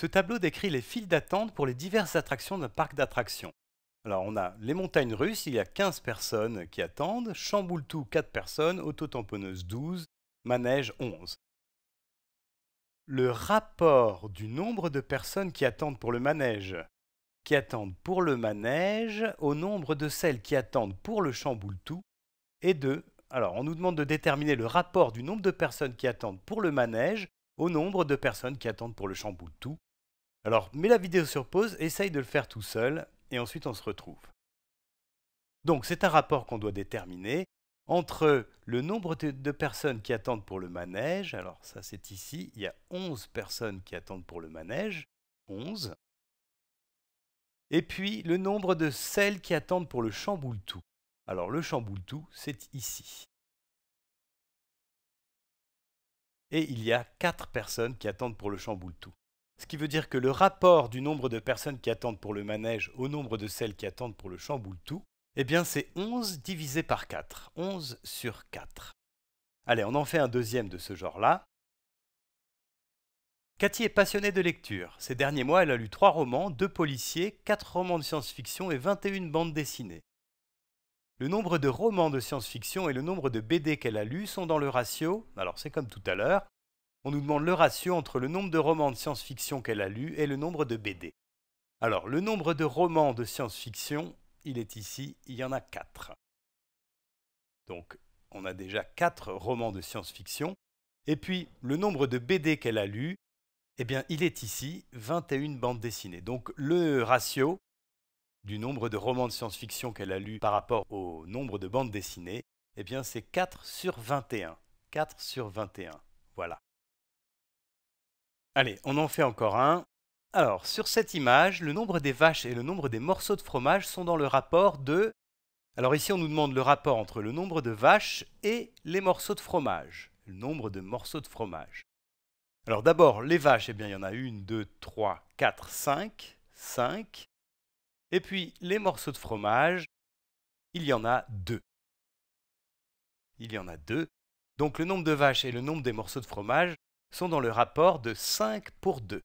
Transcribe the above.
Ce tableau décrit les files d'attente pour les diverses attractions d'un parc d'attractions. Alors on a les montagnes russes, il y a 15 personnes qui attendent, Chamboultou 4 personnes, tamponneuse 12, manège 11. Le rapport du nombre de personnes qui attendent pour le manège, qui attendent pour le manège, au nombre de celles qui attendent pour le Chamboultou est de... Alors on nous demande de déterminer le rapport du nombre de personnes qui attendent pour le manège au nombre de personnes qui attendent pour le Chamboultou. Alors mets la vidéo sur pause, essaye de le faire tout seul, et ensuite on se retrouve. Donc c'est un rapport qu'on doit déterminer entre le nombre de personnes qui attendent pour le manège, alors ça c'est ici, il y a 11 personnes qui attendent pour le manège, 11, et puis le nombre de celles qui attendent pour le chamboule Alors le chamboule c'est ici. Et il y a 4 personnes qui attendent pour le chamboule ce qui veut dire que le rapport du nombre de personnes qui attendent pour le manège au nombre de celles qui attendent pour le chamboultou, eh bien c'est 11 divisé par 4, 11 sur 4. Allez, on en fait un deuxième de ce genre-là. Cathy est passionnée de lecture. Ces derniers mois, elle a lu 3 romans, 2 policiers, 4 romans de science-fiction et 21 bandes dessinées. Le nombre de romans de science-fiction et le nombre de BD qu'elle a lus sont dans le ratio, alors c'est comme tout à l'heure, on nous demande le ratio entre le nombre de romans de science-fiction qu'elle a lus et le nombre de BD. Alors, le nombre de romans de science-fiction, il est ici, il y en a 4. Donc, on a déjà 4 romans de science-fiction. Et puis, le nombre de BD qu'elle a lus, eh bien, il est ici, 21 bandes dessinées. Donc, le ratio du nombre de romans de science-fiction qu'elle a lus par rapport au nombre de bandes dessinées, eh bien, c'est 4 sur 21. 4 sur 21. Voilà. Allez, on en fait encore un. Alors, sur cette image, le nombre des vaches et le nombre des morceaux de fromage sont dans le rapport de... Alors ici, on nous demande le rapport entre le nombre de vaches et les morceaux de fromage. Le nombre de morceaux de fromage. Alors d'abord, les vaches, eh bien, il y en a une, deux, trois, quatre, cinq. Cinq. Et puis, les morceaux de fromage, il y en a deux. Il y en a deux. Donc le nombre de vaches et le nombre des morceaux de fromage sont dans le rapport de 5 pour 2.